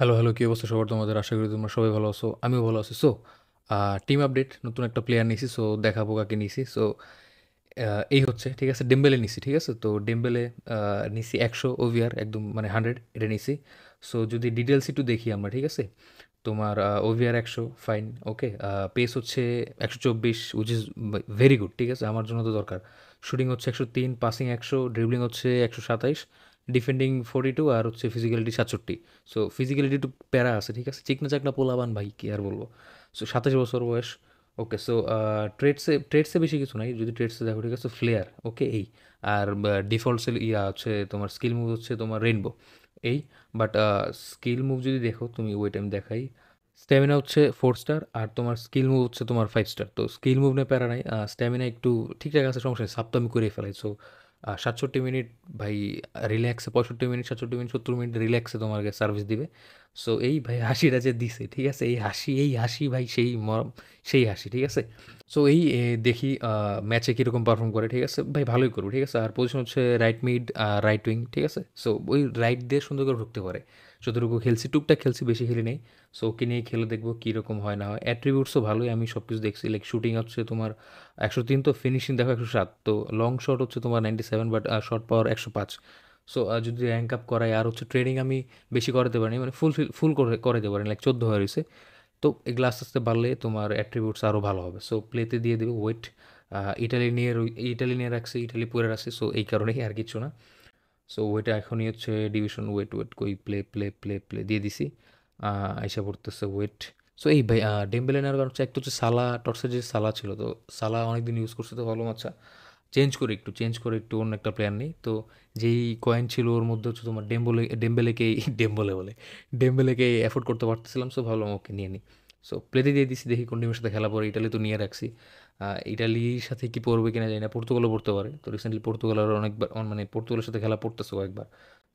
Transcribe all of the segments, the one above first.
hello hello কী অবস্থা সবার তোমাদের আশা করি তোমরা সবাই ভালো আছো আমিও ভালো আছি সো টিম আপডেট নতুন একটা প্লেয়ার নিছি সো দেখাবো কাকে নিছি সো এই হচ্ছে ঠিক আছে ডেম্বেলে নিছি ঠিক আছে তো ডেম্বেলে নিছি একশো ওভিয়ার একদম মানে হান্ড্রেড এটা নিছি সো যদি ডিটেলস একটু দেখি আমরা ঠিক আছে তোমার ওভিয়ার একশো ফাইন ওকে পেস হচ্ছে একশো চব্বিশ উইচ ইজ ভেরি গুড ঠিক আছে আমার জন্য তো দরকার শুটিং হচ্ছে একশো তিন পাসিং একশো ড্রিবলিং হচ্ছে একশো সাতাইশ ডিফেন্ডিং ফোরটি টু আর হচ্ছে ফিজিক্যালিটি সাতষট্টি সো ফিজিক্যালিটি একটু প্যারা আছে ঠিক আছে চিকনা চাকনা পোলাবান ভাই কী আর বলবো সো সাতাশ বছর বয়স ওকে সো ট্রেডসে ট্রেডসে বেশি কিছু নাই যদি ট্রেডসে দেখো ঠিক আছে ফ্লেয়ার ওকে এই আর ডিফল্ট সেল ইয়া হচ্ছে তোমার স্কিল মুভ হচ্ছে তোমার রেনবো এই বাট স্কিল মুভ যদি দেখো তুমি ওই টাইম দেখাই স্ট্যামিনা হচ্ছে ফোর স্টার আর তোমার স্কিল মুভ হচ্ছে তোমার ফাইভ স্টার তো স্কিল মুভ নিয়ে প্যারা নাই স্ট্যামিনা একটু ঠিকঠাক আছে সমস্যা নেই সাপ্তমি আমি করে ফেলাই সো সাতষট্টি মিনিট ভাই রিল্যাক্সে পঁয়ষট্টি মিনিট সাতষট্টি মিনিট সত্তর মিনিট রিল্যাক্সে তোমাকে সার্ভিস দিবে সো এই ভাই হাসিটা যে দিছে ঠিক আছে এই হাসি এই হাসি ভাই সেই মরম সেই হাসি ঠিক আছে সো এই দেখি ম্যাচে কীরকম পারফর্ম করে ঠিক আছে ভাই ভালোই করবো ঠিক আছে আর পজিশন হচ্ছে রাইট মিড আর রাইট উইং ঠিক আছে সো ওই রাইট দিয়ে সুন্দর করে ঢুকতে পারে যতটুকু খেলছি টুকটাক খেলছি বেশি খেলি নেই সো ওকে নিয়ে খেলে দেখবো কীরকম হয় না হয় অ্যাট্রিবিউটসও ভালোই আমি সব কিছু দেখছি লাইক শুটিং হচ্ছে তোমার একশো তিন তো ফিনিশিং দেখো একশো সাত তো লং শট হচ্ছে তোমার ninety seven but short power একশো পাঁচ সো যদি র্যাঙ্ক আপ করাই আর হচ্ছে ট্রেনিং আমি বেশি করাতে পারিনি মানে ফুল ফিল ফুল করে করাতে পারিনি লাইক চোদ্দো হয়ে রয়েছে তো এগুলো আস্তে আস্তে বাড়লে তোমার অ্যাট্রিবিউটস আরও ভালো হবে সো প্লেতে দিয়ে দেবে ওয়েট ইটালি নিয়ে ইটালি নিয়ে রাখছে ইটালি পরে রাখছে সো এই কারণেই আর কিছু না সো ওয়েটে এখনই হচ্ছে ডিভিশন ওয়েট ওয়েট কই প্লে প্লে প্লে প্লে দিয়ে দিছি আইসা পড়তেছে ওয়েট সো এই ভাই ডেম্বেলেনার কারণ হচ্ছে একটা হচ্ছে সালা টর্সের যে সালা ছিল তো সালা অনেকদিন ইউজ করছে তো ভালো আচ্ছা চেঞ্জ করে একটু চেঞ্জ করে একটু অন্য একটা প্ল্যান নিই তো যেই কয়েন ছিল ওর মধ্যে হচ্ছে তোমার ডেম্বলে ডেম্বেলেকেই ডেম্বলে বলে ডেম্বেলেকে অ্যাফোর্ড করতে পারতেছিলাম সো ভাবলাম ওকে নিয়ে নিই সো প্লেতে দিয়ে দিছি দেখি কোন টিমের সাথে খেলা পরে ইটালি তো নিয়ে রাখছি ইটালির সাথে কি পড়বে কিনা জানি না পর্তুগালও পড়তে পারে তো রিসেন্টলি পর্তুগাল অনেকবার মানে পর্তুগালের সাথে খেলা পড়তেছে কয়েকবার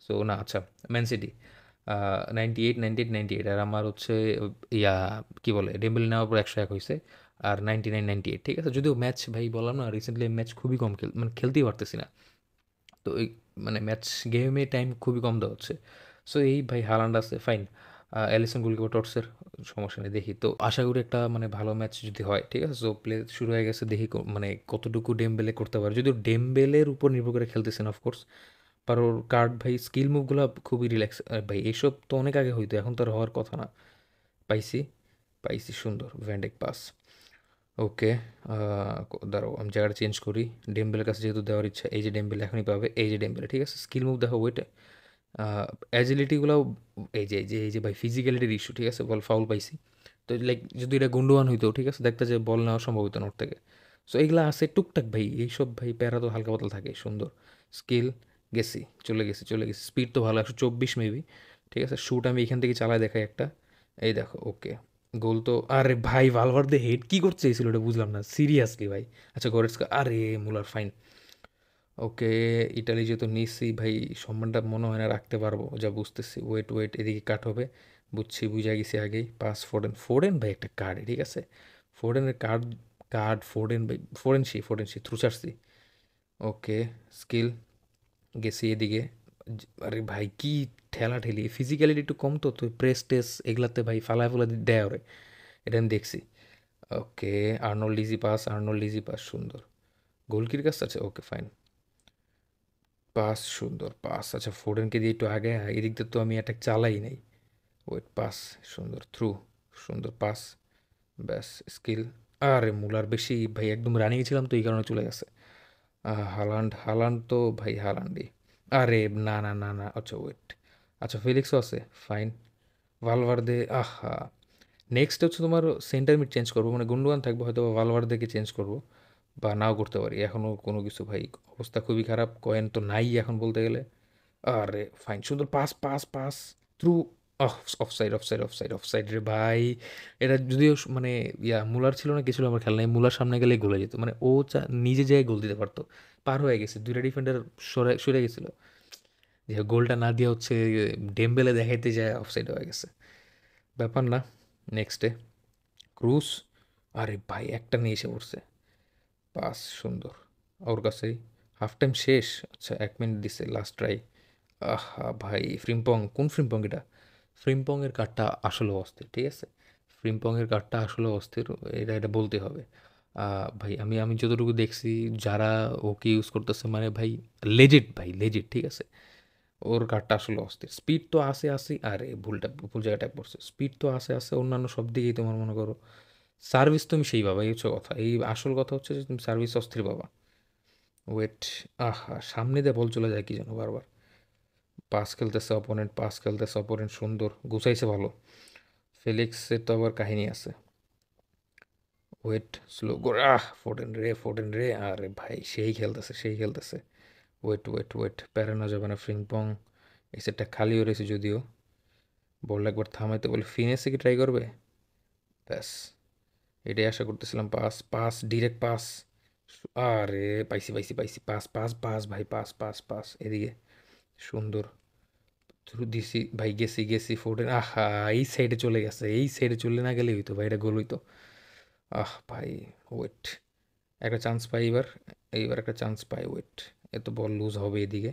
সো না আচ্ছা Man City ninety eight ninety eight ninety eight আর আমার হচ্ছে ইয়া কী বলে ডেম্বেল নেওয়ার পর একশো এক হয়েছে আর নাইনটি নাইন নাইনটি এইট ঠিক আছে যদিও ম্যাচ ভাই বললাম না রিসেন্টলি ম্যাচ খুবই কম খেল মানে খেলতেই পারতেছি না তো এই মানে ম্যাচ গেমে টাইম খুবই কম দেওয়া হচ্ছে সো এই ভাই হালান্ড আছে ফাইন অ্যালিসন গুলকে টর্সের সমস্যা নেই দেখি তো আশা করি একটা মানে ভালো ম্যাচ যদি হয় ঠিক আছে সো প্লে শুরু হয়ে গেছে দেখি মানে কতটুকু ডেমবেলে করতে পারে যদিও ডেমবেলের উপর নির্ভর করে খেলতেছেন অফকোর্স পার ওর কার্ড ভাই স্কিল মুভগুলো খুবই রিল্যাক্স ভাই এসব তো অনেক আগে হইতো এখন তো আর হওয়ার কথা না পাইছি পাইছি সুন্দর ভ্যান্ডেক পাস ওকে দাঁড়াও আমি জায়গাটা চেঞ্জ করি ডেম্বেলের কাছে যেহেতু দেওয়ার ইচ্ছা এই যে ডেম্বেল এখনই পাবে এই যে ডেম্বেল ঠিক আছে স্কিল মুভ দেখো ওইটা অ্যাজিলিটিগুলাও এই যে এই যে এই যে ভাই ফিজিক্যালিটির ইস্যু ঠিক আছে বল ফাউল পাইছি তো লাইক যদি এটা গুন্ডোয়ান হইতো ঠিক আছে দেখতে যে বল নেওয়া সম্ভব হতো না ওর থেকে সো এইগুলো আছে টুকটাক ভাই এইসব ভাই প্যারা তো হালকা পাতলা থাকে সুন্দর স্কিল গেছি চলে গেছি চলে গেছি স্পিড তো ভালো একশো চব্বিশ মেবি ঠিক আছে শ্যুট আমি এখান থেকে চালাই দেখাই একটা এই দেখো ওকে গোল তো আরে ভাই দে হেড কী করতে এই এটা বুঝলাম না সিরিয়াসলি ভাই আচ্ছা গোরেটসকা আরে মুলার ফাইন ওকে ইটালি যেহেতু নিচ্ছি ভাই সম্মানটা মনে হয় না রাখতে পারবো যা বুঝতেছি ওয়েট ওয়েট এদিকে কাট হবে বুঝছি বুঝা গেছি আগেই পাস ফোরেন ফোরেন ভাই একটা কার্ড ঠিক আছে ফোরেনের কার্ড কার্ড ফোরেন ভাই ফোরেন সি ফোরেন সি থ্রু ওকে স্কিল গেছি এদিকে আরে ভাই কী ঠেলা ঠেলি ফিজিক্যালিটি একটু কম তো তুই প্রেস টেস এগুলাতে ভাই ফালায় ফালা দেয় ওরে এটা আমি দেখছি okay Arnold easy pass Arnold easy pass সুন্দর গোলকির কাছ আছে ওকে ফাইন পাস সুন্দর পাস আচ্ছা ফোরেনকে দিয়ে একটু আগে হ্যাঁ, এদিক দিয়ে তো আমি অ্যাটাক চালাই নাই ওয়েট পাস সুন্দর থ্রু সুন্দর পাস ব্যাস স্কিল আরে মুলার বেশি ভাই একদম রানিয়েছিলাম তো এই কারণে চলে গেছে হালান্ড হালান্ড তো ভাই হালান্ডি আরে না না না না আচ্ছা ওয়েট আচ্ছা ফিলিক্সও আছে ফাইন ভালভার্দে আহা নেক্সট হচ্ছে তোমার সেন্টার মিট চেঞ্জ করবো মানে গুন্ডুয়ান থাকবে হয়তো ভালভার্দেকে চেঞ্জ করবো বা নাও করতে পারি এখনও কোনো কিছু ভাই অবস্থা খুবই খারাপ কয়েন তো নাই এখন বলতে গেলে আরে ফাইন সুন্দর pass pass pass through off offside offside offside রে ভাই এটা যদিও মানে ইয়া মুলার ছিল না কিছু আমার খেলা নেই মুলার সামনে গেলে গোলে যেত মানে ও চা নিজে জায়গায় গোল দিতে পারতো পার হয়ে গেছে দুইটা ডিফেন্ডার সরে সরে গেছিলো যে গোলটা না দিয়ে হচ্ছে ডেম্বেলে দেখাইতে যায় অফসাইড হয়ে গেছে ব্যাপার না নেক্সটে ক্রুজ আরে ভাই একটা নিয়ে এসে পড়ছে পাস সুন্দর ওর কাছেই হাফ টাইম শেষ আচ্ছা এক মিনিট দিছে লাস্ট ট্রাই আহা ভাই ফ্রিম্পং কোন ফ্রিম্পং এটা ফ্রিম্পংয়ের কার্ডটা আসলে অস্থির ঠিক আছে ফ্রিম্পংয়ের কার্ডটা আসলে অস্থির এটা এটা বলতে হবে ভাই আমি আমি যতটুকু দেখছি যারা ওকে ইউজ করতেছে মানে ভাই লেজেড ভাই লেজেড ঠিক আছে ওর ঘাটটা আসলে অস্থির স্পিড তো আসে আসে আরে ভুলটা ভুল জায়গাটায় পড়ছে স্পিড তো আসে আসে অন্যান্য সব দিকেই তোমার মনে করো সার্ভিস তুমি সেই বাবা এই হচ্ছে কথা এই আসল কথা হচ্ছে যে তুমি সার্ভিস অস্থির বাবা ওয়েট আহা সামনে দিয়ে বল চলে যায় কি যেন বারবার পাস খেলতেছে অপোনেন্ট পাস খেলতেছে অপোনেন্ট সুন্দর গুছাইছে ভালো ফেলিক্সের তো আবার কাহিনী আছে ওয়েট স্লো গোরা ফোর্টেন রে ফোর্টেন রে আরে ভাই সেই খেলতেছে সেই খেলতেছে ওয়েট ওয়েট ওয়েট প্যারানো যাবে না ফ্রিংপং এই সেটটা খালিও রয়েছে যদিও বল একবার থামাইতে বলে ফিনেসে কি ট্রাই করবে ব্যাস এটাই আশা করতেছিলাম পাস পাস ডিরেক্ট পাস আরে পাইসি পাইসি পাইসি পাস পাস পাস ভাই পাস পাস পাস এদিকে সুন্দর থ্রু দিছি ভাই গেছি গেছি ফোর্টেন আহা এই সাইডে চলে গেছে এই সাইডে চলে না গেলেই হইতো ভাই এটা গোল হইতো আহ ভাই ওয়েট একটা চান্স পাই এবার এইবার একটা চান্স পাই ওয়েট এত বল লুজ হবে এদিকে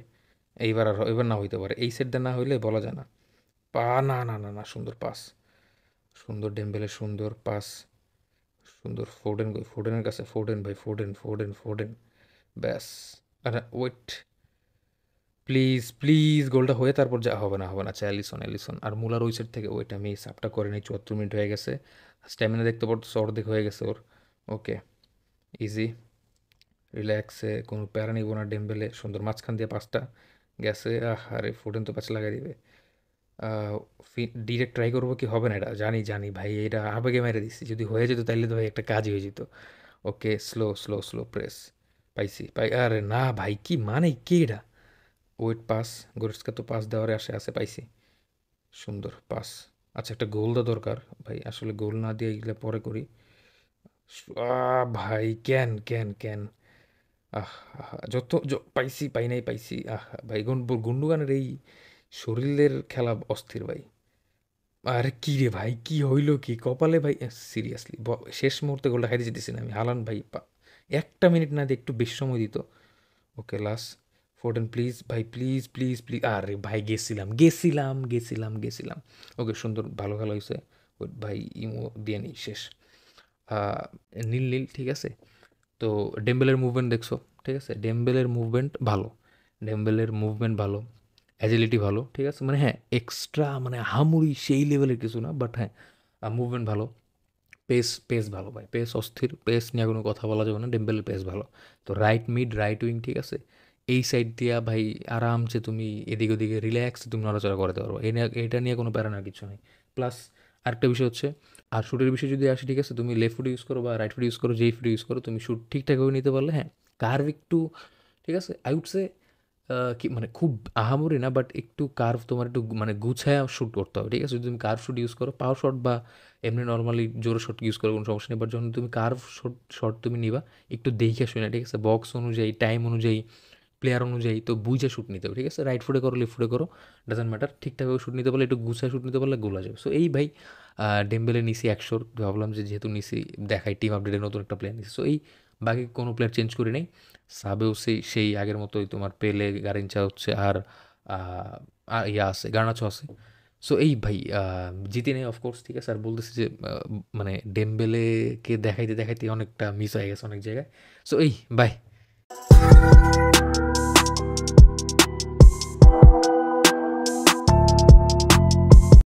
এইবার আর এবার না হইতে পারে এই সেটটা না হইলে বলা যায় না পা না না না না সুন্দর পাস সুন্দর ডেম্বেলের সুন্দর পাস সুন্দর ফোর্ডেন ফোর্ডেনের কাছে ফোর্ডেন ভাই ফোর্ডেন ফোর্ডেন ফোর্ডেন ব্যাস আরে ওয়েট প্লিজ প্লিজ গোলটা হয়ে তারপর যা হবে না হবে না আচ্ছা অ্যালিসন অ্যালিসন আর মুলার ওই সাইড থেকে ওইটা আমি সাপটা করে নিই চুয়াত্তর মিনিট হয়ে গেছে স্ট্যামিনা দেখতে পারতো অর্ধেক হয়ে গেছে ওর ওকে ইজি রিল্যাক্সে কোনো প্যারা নিব না ডেম্বেলে সুন্দর মাঝখান দিয়ে পাঁচটা গ্যাসে আরে ফোটেন তো পাঁচ লাগাই দিবে ডিরেক্ট ট্রাই করবো কি হবে না এটা জানি জানি ভাই এটা আবেগে মেরে দিচ্ছি যদি হয়ে যেত তাহলে তো ভাই একটা কাজই হয়ে যেত okay slow slow slow press পাইছি পাই আরে না ভাই কি মানে কে এটা ওয়েট পাস গরিষ্কা তো পাস দেওয়ার আসে আসে পাইছি সুন্দর পাস আচ্ছা একটা গোল দেওয়া দরকার ভাই আসলে গোল না দিয়ে এগুলো পরে করি ভাই ক্যান ক্যান ক্যান আহ যত পাইছি পাই নাই পাইছি আহ ভাই গুন্ডুগানের এই শরীরের খেলা অস্থির ভাই আর কি রে ভাই কি হইলো কি কপালে ভাই সিরিয়াসলি শেষ মুহূর্তে গোলটা হারিয়ে যেতেছি না আমি হালান ভাই একটা মিনিট না দিয়ে একটু বেশি সময় দিত ওকে লাস্ট ফোর্টেন প্লিজ ভাই প্লিজ প্লিজ প্লিজ আরে ভাই গেছিলাম গেছিলাম গেছিলাম গেছিলাম ওকে সুন্দর ভালো খেলা হয়েছে ভাই ইমো দিয়ে নেই শেষ নীল নীল ঠিক আছে তো ডেম্বেলের মুভমেন্ট দেখছো ঠিক আছে ডেম্বেলের মুভমেন্ট ভালো ডেম্বেলের মুভমেন্ট ভালো অ্যাজিলিটি ভালো ঠিক আছে মানে হ্যাঁ এক্সট্রা মানে হামুড়ি সেই লেভেলের কিছু না বাট হ্যাঁ মুভমেন্ট ভালো পেস পেস ভালো ভাই পেস অস্থির পেস নিয়ে কোনো কথা বলা যাবে না ডেম্বেলের পেস ভালো তো রাইট মিড রাইট উইং ঠিক আছে এই সাইড দিয়া ভাই আরামসে তুমি এদিক ওদিকে রিল্যাক্স তুমি নড়াচড়া করতে পারবো এটা নিয়ে কোনো প্যারানার কিছু নেই প্লাস আরেকটা বিষয় হচ্ছে আর শুটের বিষয়ে যদি আসি ঠিক আছে তুমি লেফট ফুট ইউজ করো বা রাইট ফুট ইউজ করো যেই ফুট ইউজ করো তুমি শ্যুট ঠিকঠাকভাবে নিতে পারলে হ্যাঁ কার্ভ একটু ঠিক আছে আই উড সে কি মানে খুব আহামরি না বাট একটু কার্ভ তোমার একটু মানে গুছায় শ্যুট করতে হবে ঠিক আছে যদি তুমি কার্ভ শ্যুট ইউজ করো পাওয়ার শট বা এমনি নর্মালি জোরো শট ইউজ করো কোনো সমস্যা নেই বাট যখন তুমি কার্ভ শট শট তুমি নিবা একটু দেখে শুনে ঠিক আছে বক্স অনুযায়ী টাইম অনুযায়ী প্লেয়ার অনুযায়ী তো বুঝে শ্যুট নিতে হবে ঠিক আছে রাইট ফুটে করো লেফট ফুটে করো ডাজেন্ট ম্যাটার ঠিকঠাকভাবে শ্যুট নিতে পারলে একটু গুছায় শ্যুট নিতে পারলে গোলা যাবে সো এই ভাই ডেম্বেলে নিসি একশোর ভাবলাম যে যেহেতু নিসি দেখাই টিম আপডেটে নতুন একটা প্লেয়ার নিছি সো এই বাকি কোনো প্লেয়ার চেঞ্জ করি নাই সাবেও সেই সেই আগের মতোই তোমার পেলে গারেঞ্চা হচ্ছে আর ইয়া আছে গার্নাচো আছে সো এই ভাই জিতে নেই অফকোর্স ঠিক আছে আর বলতেছি যে মানে ডেম্বেলেকে দেখাইতে দেখাইতে অনেকটা মিস হয়ে গেছে অনেক জায়গায় সো এই বাই